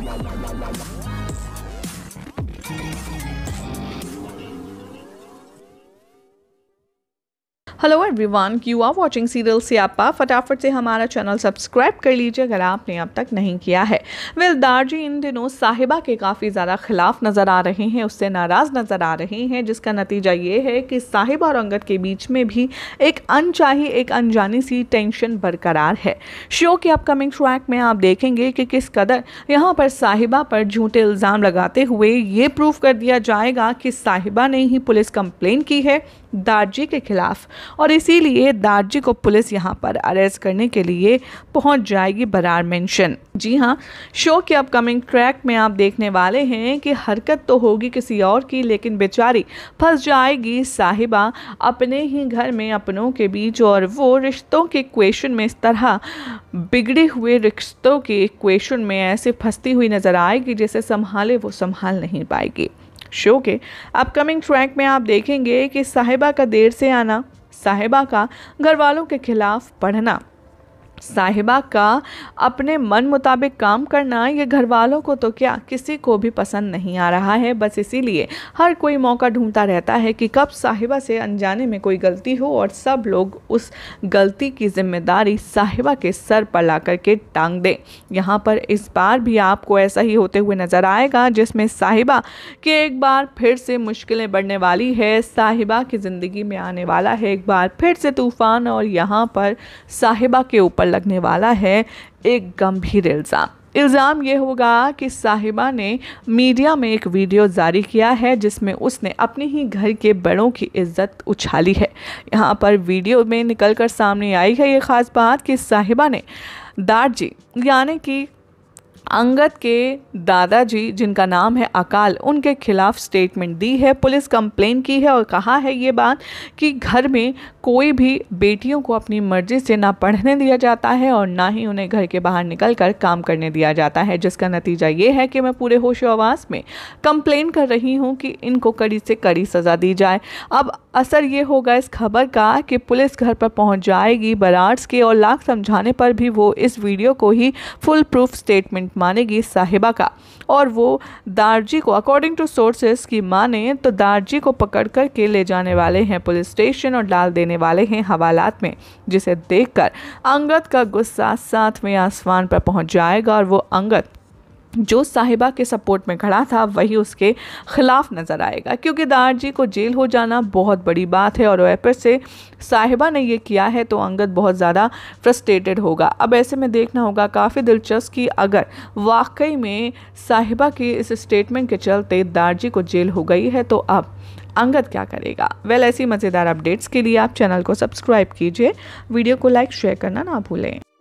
わあ hello everyone you are watching serial Siyapa Phataphat से हमारा channel subscribe कर लीजिए अगर आपने अब तक नहीं किया है वेल दारजी इन दिनों साहिबा के काफ़ी ज़्यादा खिलाफ नज़र आ रहे हैं उससे नाराज़ नज़र आ रहे हैं जिसका नतीजा ये है कि साहिबा और अंगद के बीच में भी एक अनचाही एक अनजानी सी टेंशन बरकरार है शो के अपकमिंग ट्रैक में आप देखेंगे कि किस कदर यहाँ पर साहिबा पर झूठे इल्ज़ाम लगाते हुए ये प्रूव कर दिया जाएगा कि साहिबा ने ही पुलिस कंप्लेन की है दार्जी के खिलाफ और इसीलिए दार्जी को पुलिस यहाँ पर अरेस्ट करने के लिए पहुँच जाएगी बरार मेंशन जी हाँ शो के अपकमिंग ट्रैक में आप देखने वाले हैं कि हरकत तो होगी किसी और की लेकिन बेचारी फंस जाएगी साहिबा अपने ही घर में अपनों के बीच और वो रिश्तों के क्वेश्चन में इस तरह बिगड़े हुए रिश्तों के क्वेश्चन में ऐसे फंसती हुई नज़र आएगी जैसे संभाले वो संभाल नहीं पाएगी शो के अपकमिंग ट्रैक में आप देखेंगे कि साहिबा का देर से आना साहिबा का घर वालों के खिलाफ पढ़ना साहिबा का अपने मन मुताबिक काम करना ये घर वालों को तो क्या किसी को भी पसंद नहीं आ रहा है बस इसीलिए हर कोई मौका ढूंढता रहता है कि कब साहिबा से अनजाने में कोई गलती हो और सब लोग उस गलती की जिम्मेदारी साहिबा के सर पर ला करके टांग दें यहाँ पर इस बार भी आपको ऐसा ही होते हुए नज़र आएगा जिसमें साहिबा के एक बार फिर से मुश्किलें बढ़ने वाली है साहिबा की ज़िंदगी में आने वाला है एक बार फिर से तूफ़ान और यहाँ पर साहिबा के ऊपर लगने वाला है एक गंभीर इल्ज़ाम इल्ज़ाम ये होगा कि साहिबा ने मीडिया में एक वीडियो जारी किया है जिसमें उसने अपने ही घर के बड़ों की इज्जत उछाली है यहाँ पर वीडियो में निकलकर सामने आई है ये ख़ास बात कि साहिबा ने दार्जी यानी कि अंगद के दादाजी जिनका नाम है अकाल उनके खिलाफ स्टेटमेंट दी है पुलिस कंप्लेन की है और कहा है ये बात कि घर में कोई भी बेटियों को अपनी मर्जी से ना पढ़ने दिया जाता है और ना ही उन्हें घर के बाहर निकल कर काम करने दिया जाता है जिसका नतीजा ये है कि मैं पूरे होश आवाज़ में कंप्लेन कर रही हूँ कि इनको कड़ी से कड़ी सज़ा दी जाए अब असर ये होगा इस खबर का कि पुलिस घर पर पहुँच जाएगी बराड्स के और लाख समझाने पर भी वो इस वीडियो को ही फुल प्रूफ स्टेटमेंट मानेगी साहिबा का और वो दारजी को अकॉर्डिंग टू सोर्सेस की माने तो दारजी को पकड़ कर के ले जाने वाले हैं पुलिस स्टेशन और डाल देने वाले हैं हवालात में जिसे देखकर अंगद का गुस्सा साथ में आसमान पर पहुंच जाएगा और वो अंगद जो साहिबा के सपोर्ट में खड़ा था वही उसके ख़िलाफ़ नज़र आएगा क्योंकि दारजी को जेल हो जाना बहुत बड़ी बात है और वेपर से साहिबा ने ये किया है तो अंगद बहुत ज़्यादा फ्रस्ट्रेटेड होगा अब ऐसे में देखना होगा काफ़ी दिलचस्प कि अगर वाकई में साहिबा की इस स्टेटमेंट के चलते दारजी को जेल हो गई है तो अब अंगद क्या करेगा वेल well, ऐसी मज़ेदार अपडेट्स के लिए आप चैनल को सब्सक्राइब कीजिए वीडियो को लाइक शेयर करना ना भूलें